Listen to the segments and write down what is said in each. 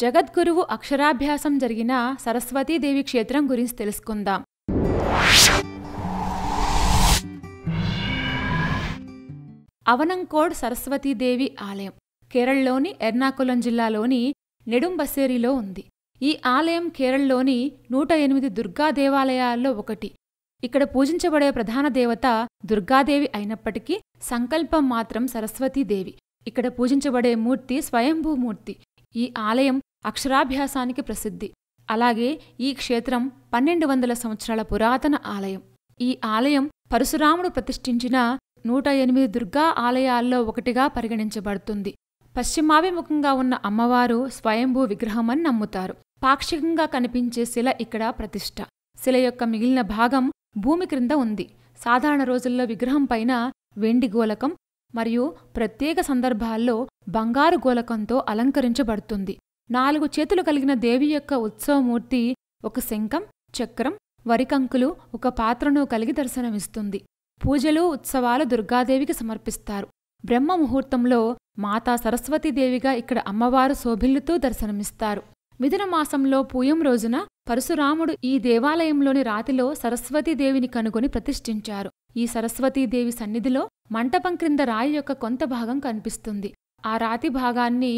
జగద్గురువు అక్షరాభ్యాసం జరిగిన సరస్వతీదేవి క్షేత్రం గురించి తెలుసుకుందాం అవనంకోడ్ సరస్వతీదేవి ఆలయం కేరళలోని ఎర్నాకులం జిల్లాలోని నెడుంబసేరిలో ఉంది ఈ ఆలయం కేరళలోని నూట ఎనిమిది దుర్గా దేవాలయాల్లో ఒకటి ఇక్కడ పూజించబడే ప్రధాన దేవత దుర్గాదేవి అయినప్పటికీ సంకల్పం మాత్రం సరస్వతీదేవి ఇక్కడ పూజించబడే మూర్తి స్వయంభూమూర్తి ఈ ఆలయం అక్షరాభ్యాసానికి ప్రసిద్ధి అలాగే ఈ క్షేత్రం పన్నెండు వందల సంవత్సరాల పురాతన ఆలయం ఈ ఆలయం పరశురాముడు ప్రతిష్ఠించిన నూట ఎనిమిది దుర్గా ఆలయాల్లో ఒకటిగా పరిగణించబడుతుంది పశ్చిమాభిముఖంగా ఉన్న అమ్మవారు స్వయంభూ విగ్రహమని నమ్ముతారు పాక్షికంగా కనిపించే శిల ఇక్కడ ప్రతిష్ట శిల యొక్క మిగిలిన భాగం భూమి క్రింద ఉంది సాధారణ రోజుల్లో విగ్రహం పైన వెండి గోలకం మరియు ప్రత్యేక సందర్భాల్లో బంగారు గోలకంతో అలంకరించబడుతుంది నాలుగు చేతులు కలిగిన దేవి యొక్క ఉత్సవమూర్తి ఒక శంఖం చక్రం వరికంకులు ఒక పాత్రను కలిగి దర్శనమిస్తుంది పూజలు ఉత్సవాలు దుర్గాదేవికి సమర్పిస్తారు బ్రహ్మ ముహూర్తంలో మాతా సరస్వతీదేవిగా ఇక్కడ అమ్మవారు శోభిల్లుతూ దర్శనమిస్తారు మిథున మాసంలో పూయం రోజున పరశురాముడు ఈ దేవాలయంలోని రాతిలో సరస్వతీదేవిని కనుగొని ప్రతిష్ఠించారు ఈ సరస్వతీదేవి సన్నిధిలో మంటపం క్రింద రాయి యొక్క కొంత భాగం కనిపిస్తుంది ఆ రాతి భాగాన్ని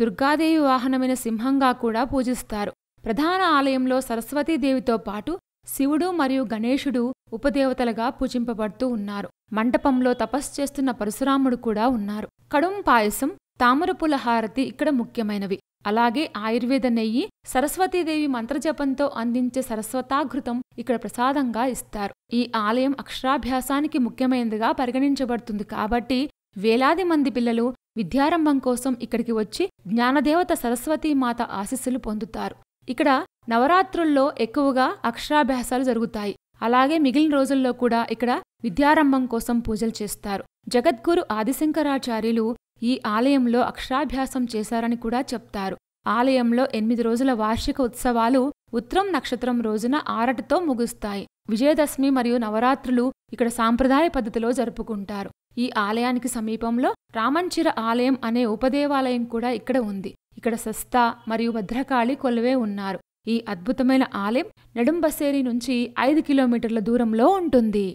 దుర్గాదేవి వాహనమైన సింహంగా కూడా పూజిస్తారు ప్రధాన ఆలయంలో సరస్వతీదేవితో పాటు శివుడు మరియు గణేశుడు ఉపదేవతలుగా పూజింపబడుతూ ఉన్నారు మంటపంలో తపస్సు చేస్తున్న పరశురాముడు కూడా ఉన్నారు కడుం పాయసం తామరపుల హారతి ఇక్కడ ముఖ్యమైనవి అలాగే ఆయుర్వేద నెయ్యి సరస్వతీదేవి మంత్రజపంతో అందించే సరస్వతాఘృతం ఇక్కడ ప్రసాదంగా ఇస్తారు ఈ ఆలయం అక్షరాభ్యాసానికి ముఖ్యమైనదిగా పరిగణించబడుతుంది కాబట్టి వేలాది మంది పిల్లలు విద్యారంభం కోసం ఇక్కడికి వచ్చి జ్ఞానదేవత సరస్వతీమాత ఆశీస్సులు పొందుతారు ఇక్కడ నవరాత్రుల్లో ఎక్కువగా అక్షరాభ్యాసాలు జరుగుతాయి అలాగే మిగిలిన రోజుల్లో కూడా ఇక్కడ విద్యారంభం కోసం పూజలు చేస్తారు జగద్గురు ఆదిశంకరాచార్యులు ఈ ఆలయంలో అక్షరాభ్యాసం చేశారని కూడా చెప్తారు ఆలయంలో ఎనిమిది రోజుల వార్షిక ఉత్సవాలు ఉత్తరం నక్షత్రం రోజున ఆరటితో ముగుస్తాయి విజయదశమి మరియు నవరాత్రులు ఇక్కడ సాంప్రదాయ పద్ధతిలో జరుపుకుంటారు ఈ ఆలయానికి సమీపంలో రామంచిర ఆలయం అనే ఉపదేవాలయం కూడా ఇక్కడ ఉంది ఇక్కడ సస్తా మరియు భద్రకాళి కొలువే ఉన్నారు ఈ అద్భుతమైన ఆలయం నెడుంబసేరి నుంచి ఐదు కిలోమీటర్ల దూరంలో ఉంటుంది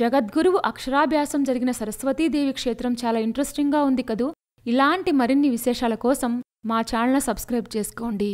జగద్గురువు అక్షరాభ్యాసం జరిగిన సరస్వతీదేవి క్షేత్రం చాలా ఇంట్రెస్టింగ్గా ఉంది కదూ ఇలాంటి మరిన్ని విశేషాల కోసం మా ఛానల్ సబ్స్క్రైబ్ చేసుకోండి